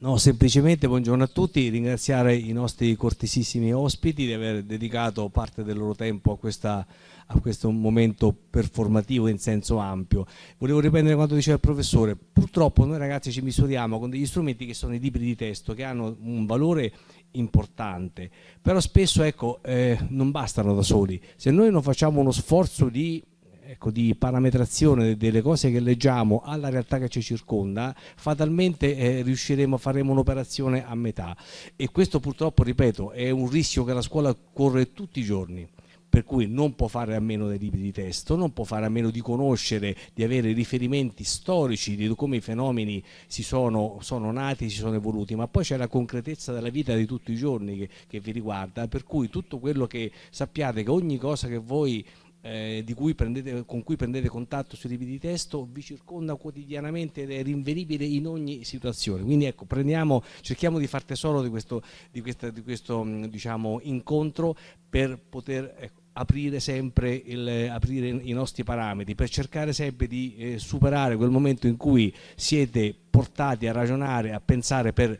No, semplicemente buongiorno a tutti, ringraziare i nostri cortesissimi ospiti di aver dedicato parte del loro tempo a, questa, a questo momento performativo in senso ampio. Volevo riprendere quanto diceva il professore, purtroppo noi ragazzi ci misuriamo con degli strumenti che sono i libri di testo, che hanno un valore importante, però spesso ecco, eh, non bastano da soli. Se noi non facciamo uno sforzo di ecco, di parametrazione delle cose che leggiamo alla realtà che ci circonda, fatalmente eh, riusciremo a fare un'operazione a metà. E questo purtroppo, ripeto, è un rischio che la scuola corre tutti i giorni per cui non può fare a meno dei libri di testo, non può fare a meno di conoscere, di avere riferimenti storici di come i fenomeni si sono, sono nati, si sono evoluti, ma poi c'è la concretezza della vita di tutti i giorni che, che vi riguarda, per cui tutto quello che sappiate, che ogni cosa che voi eh, cui prendete, con cui prendete contatto sui libri di testo vi circonda quotidianamente ed è rinvenibile in ogni situazione. Quindi ecco, prendiamo, cerchiamo di far tesoro di questo, di questa, di questo mm, diciamo, incontro per poter... Ecco, aprire sempre il, aprire i nostri parametri, per cercare sempre di eh, superare quel momento in cui siete portati a ragionare, a pensare per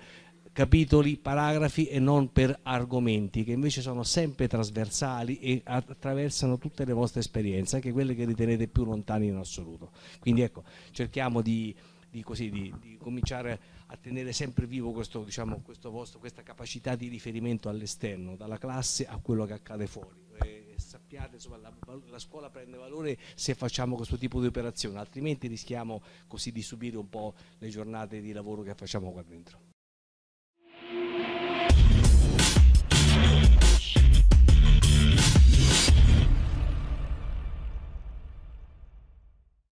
capitoli, paragrafi e non per argomenti che invece sono sempre trasversali e attraversano tutte le vostre esperienze, anche quelle che ritenete più lontane in assoluto. Quindi ecco, cerchiamo di, di, così, di, di cominciare a tenere sempre vivo questo, diciamo, questo vostro, questa capacità di riferimento all'esterno, dalla classe a quello che accade fuori. sappiate, insomma, la, la scuola prende valore se facciamo questo tipo di operazione, altrimenti rischiamo così di subire un po' le giornate di lavoro che facciamo qua dentro.